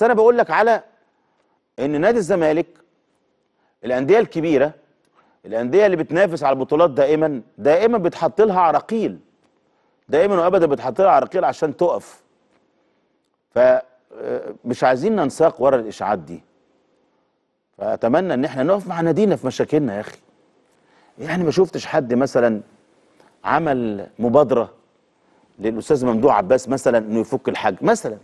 بس انا بقول لك على ان نادي الزمالك الانديه الكبيره الانديه اللي بتنافس على البطولات دائما دائما بتحط لها عراقيل دائما وابدا بتحط لها عراقيل عشان تقف فمش آه، عايزين ننساق ورا الاشاعات دي فاتمنى ان احنا نقف مع نادينا في مشاكلنا يا اخي يعني ما شفتش حد مثلا عمل مبادره للاستاذ ممدوح عباس مثلا انه يفك الحج مثلا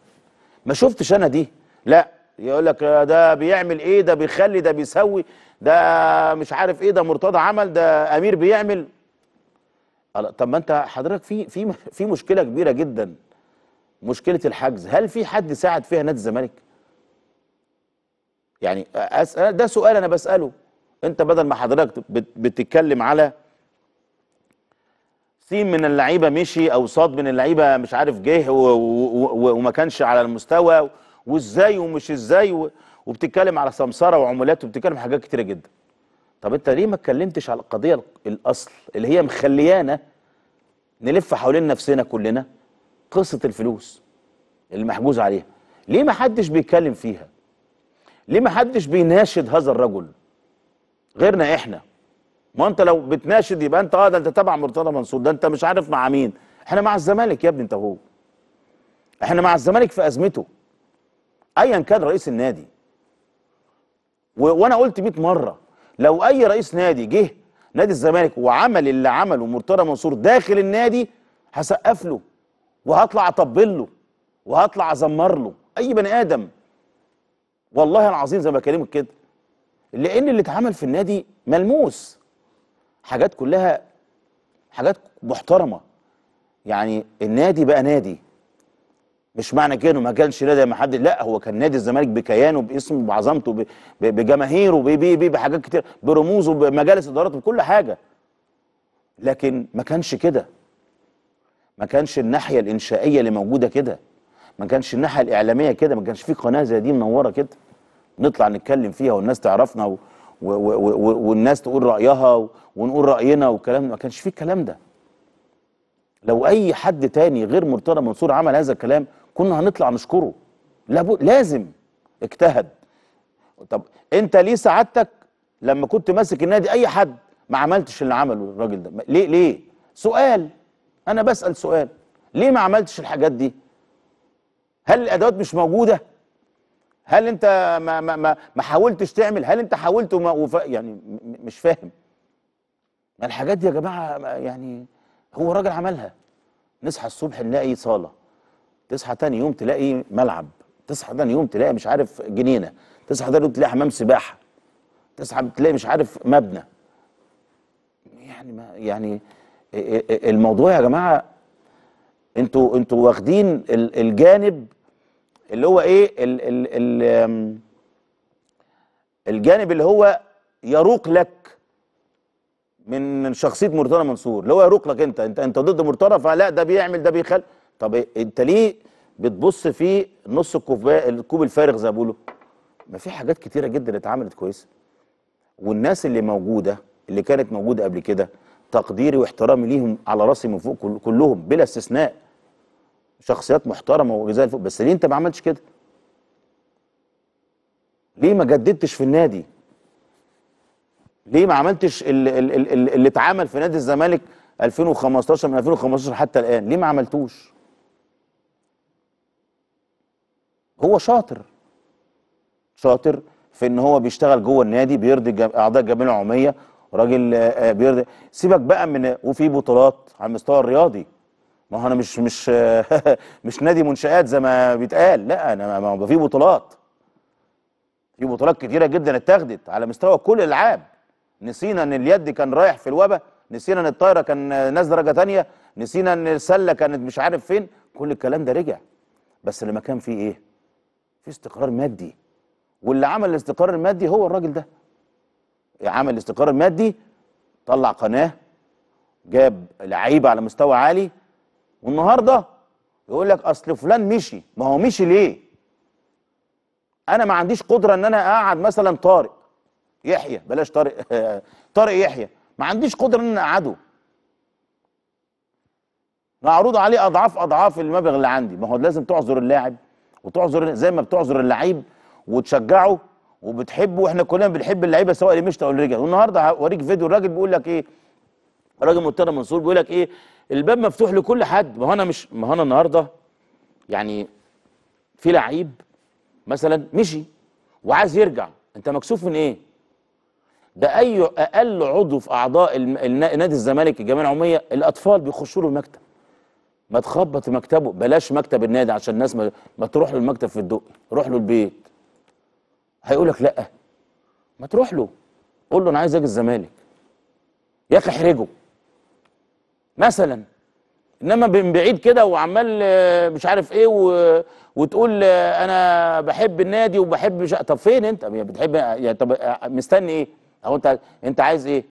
ما شفتش انا دي لا يقول لك ده بيعمل ايه ده بيخلي ده بيسوي ده مش عارف ايه ده مرتضى عمل ده امير بيعمل طب ما انت حضرتك في في في مشكله كبيره جدا مشكله الحجز هل في حد ساعد فيها نادي الزمالك يعني أسأل ده سؤال انا بساله انت بدل ما حضرتك بتتكلم على سين من اللعيبه مشي او صاد من اللعيبه مش عارف جه وما كانش على المستوى وازاي ومش ازاي وبتتكلم على سمساره وعمولات وبتتكلم حاجات كتيره جدا طب انت ليه ما اتكلمتش على القضيه الاصل اللي هي مخليانا نلف حوالين نفسنا كلنا قصه الفلوس المحجوز عليها ليه ما حدش بيتكلم فيها ليه ما حدش بيناشد هذا الرجل غيرنا احنا ما انت لو بتناشد يبقى انت اه ده انت تبع مرتضى منصور ده انت مش عارف مع مين احنا مع الزمالك يا ابني انت هو احنا مع الزمالك في ازمته ايا كان رئيس النادي وانا قلت 100 مره لو اي رئيس نادي جه نادي الزمالك وعمل اللي عمله مرتضى منصور داخل النادي هسقف له وهطلع اطبل له وهطلع ازمر له اي بني ادم والله العظيم زي ما بكلمك كده لان اللي اتعمل في النادي ملموس حاجات كلها حاجات محترمه يعني النادي بقى نادي مش معنى كده ما كانش نادي ما حد لا هو كان نادي الزمالك بكيانه باسمه بعظمته بجماهيره بحاجات كتير برموزه بمجالس اداراته بكل حاجه لكن ما كانش كده ما كانش الناحيه الانشائيه اللي موجوده كده ما كانش الناحيه الاعلاميه كده ما كانش في قناه زي دي منوره كده نطلع نتكلم فيها والناس تعرفنا و... و... و... و... والناس تقول رايها و... ونقول راينا والكلام ما كانش في الكلام ده لو اي حد تاني غير مرتضى منصور عمل هذا الكلام كنا هنطلع نشكره لابد لازم اجتهد طب انت ليه سعادتك لما كنت ماسك النادي اي حد ما عملتش اللي عمله الراجل ده ليه ليه سؤال انا بسال سؤال ليه ما عملتش الحاجات دي هل الادوات مش موجوده هل انت ما ما ما, ما حاولتش تعمل هل انت حاولت وما وف... يعني مش فاهم الحاجات دي يا جماعه يعني هو راجل عملها نصحى الصبح نلاقي صاله تصحى تاني يوم تلاقي ملعب تصحى تاني يوم تلاقي مش عارف جنينه تصحى تاني يوم تلاقي حمام سباحه تصحى تلاقي مش عارف مبنى يعني ما يعني الموضوع يا جماعه انتوا انتوا واخدين الجانب اللي هو ايه الـ الـ الـ الجانب اللي هو يروق لك من شخصيه مرتضى منصور اللي هو يروق لك انت انت انت ضد مرتضى فلا ده بيعمل ده بيخل طب إيه، انت ليه بتبص في نص الكوبايه الكوب الفارغ زي ما بيقولوا ما في حاجات كتيره جدا اتعملت كويسه والناس اللي موجوده اللي كانت موجوده قبل كده تقديري واحترامي ليهم على راسي من فوق كلهم بلا استثناء شخصيات محترمه وجزاء فوق بس ليه انت ما عملتش كده ليه ما جددتش في النادي ليه ما عملتش اللي اتعمل في نادي الزمالك 2015 من 2015 حتى الان ليه ما عملتوش هو شاطر شاطر في ان هو بيشتغل جوه النادي بيرضي اعضاء الجمعيه العموميه راجل آه، آه، بيرضي سيبك بقى من وفي بطولات على المستوى الرياضي ما هو انا مش مش مش نادي منشآت زي ما بيتقال لا انا ما هو في بطولات في بطولات كتيره جدا اتاخدت على مستوى كل الالعاب نسينا ان اليد كان رايح في الوبا نسينا ان الطايره كان ناس درجه ثانيه نسينا ان السله كانت مش عارف فين كل الكلام ده رجع بس لما كان فيه ايه في استقرار مادي واللي عمل الاستقرار المادي هو الراجل ده عمل الاستقرار المادي طلع قناه جاب لعيبه على مستوى عالي والنهارده يقول لك اصل فلان مشي ما هو مشي ليه انا ما عنديش قدره ان انا اقعد مثلا طارق يحيى بلاش طارق طارق يحيى ما عنديش قدره ان انا اقعده معروض عليه اضعاف اضعاف المبلغ اللي عندي ما هو لازم تعذر اللاعب وتعذر زي ما بتعذر اللعيب وتشجعه وبتحبه واحنا كلنا بنحب اللعيبه سواء اللي مشت او اللي رجع والنهارده هوريك فيديو الراجل بيقول لك ايه الراجل مرتضى منصور بيقول لك ايه الباب مفتوح لكل حد ما هو انا مش ما هو انا النهارده يعني في لعيب مثلا مشي وعايز يرجع انت مكسوف من ايه ده اي اقل عضو في اعضاء نادي الزمالك الجمعيه العموميه الاطفال بيخشوا له المكتب ما تخبط في مكتبه بلاش مكتب النادي عشان الناس ما, ما تروح له المكتب في الدقي روح له البيت هيقول لك لا ما تروح له قول له انا عايز اجي الزمالك يا اخي احرجه مثلا انما من بعيد كده وعمال آه، مش عارف ايه و... وتقول آه، انا بحب النادي وبحب مش... طب فين انت بتحب يعني طب آه، مستني ايه او انت انت عايز ايه